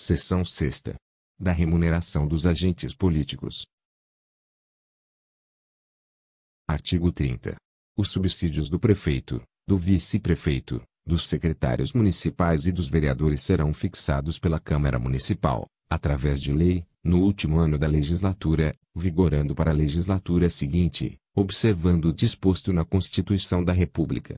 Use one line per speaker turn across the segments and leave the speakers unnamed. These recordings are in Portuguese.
Seção 6. Da remuneração dos agentes políticos. Artigo 30. Os subsídios do prefeito, do vice-prefeito, dos secretários municipais e dos vereadores serão fixados pela Câmara Municipal, através de lei, no último ano da legislatura, vigorando para a legislatura seguinte, observando o disposto na Constituição da República.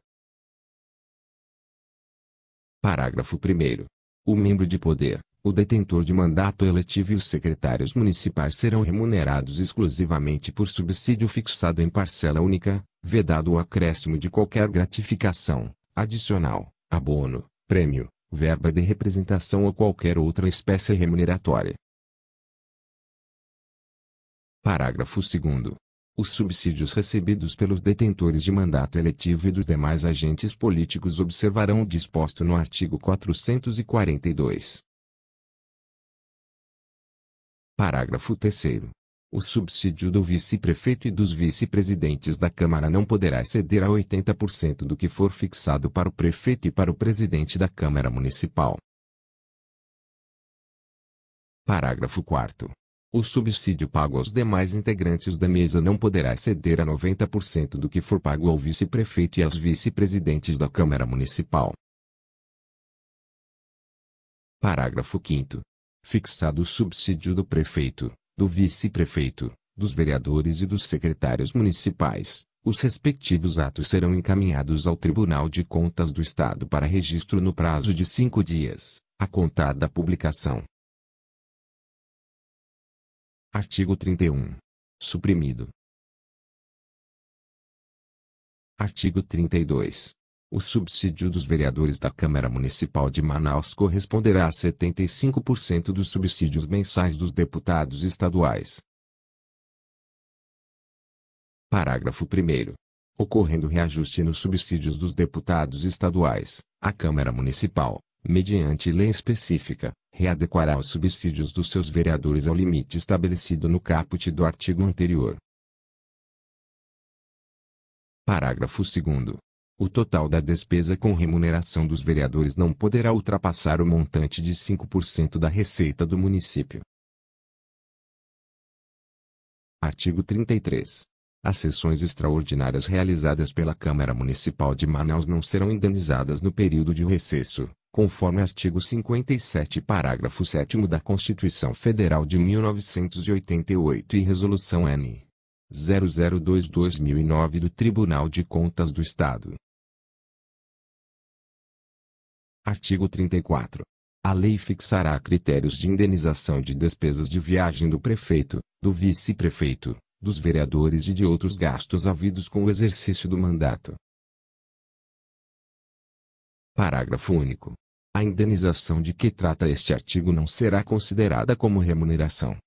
Parágrafo 1. O membro de poder, o detentor de mandato eletivo e os secretários municipais serão remunerados exclusivamente por subsídio fixado em parcela única, vedado o acréscimo de qualquer gratificação, adicional, abono, prêmio, verba de representação ou qualquer outra espécie remuneratória. Parágrafo 2. Os subsídios recebidos pelos detentores de mandato eletivo e dos demais agentes políticos observarão o disposto no artigo 442. Parágrafo 3 O subsídio do vice-prefeito e dos vice-presidentes da Câmara não poderá exceder a 80% do que for fixado para o prefeito e para o presidente da Câmara Municipal. Parágrafo 4 o subsídio pago aos demais integrantes da mesa não poderá exceder a 90% do que for pago ao vice-prefeito e aos vice-presidentes da Câmara Municipal. Parágrafo 5 fixado o subsídio do prefeito, do vice-prefeito, dos vereadores e dos secretários municipais, os respectivos atos serão encaminhados ao Tribunal de Contas do Estado para registro no prazo de cinco dias, a contar da publicação. Artigo 31. Suprimido. Artigo 32. O subsídio dos vereadores da Câmara Municipal de Manaus corresponderá a 75% dos subsídios mensais dos deputados estaduais. Parágrafo 1. Ocorrendo reajuste nos subsídios dos deputados estaduais, a Câmara Municipal, mediante lei específica, readequará os subsídios dos seus vereadores ao limite estabelecido no caput do artigo anterior. Parágrafo 2 o total da despesa com remuneração dos vereadores não poderá ultrapassar o montante de 5% da receita do município. Artigo 33. As sessões extraordinárias realizadas pela Câmara Municipal de Manaus não serão indenizadas no período de recesso, conforme artigo 57, parágrafo 7 da Constituição Federal de 1988 e Resolução N. 002-2009 do Tribunal de Contas do Estado. Artigo 34. A lei fixará critérios de indenização de despesas de viagem do prefeito, do vice-prefeito, dos vereadores e de outros gastos havidos com o exercício do mandato. Parágrafo único. A indenização de que trata este artigo não será considerada como remuneração,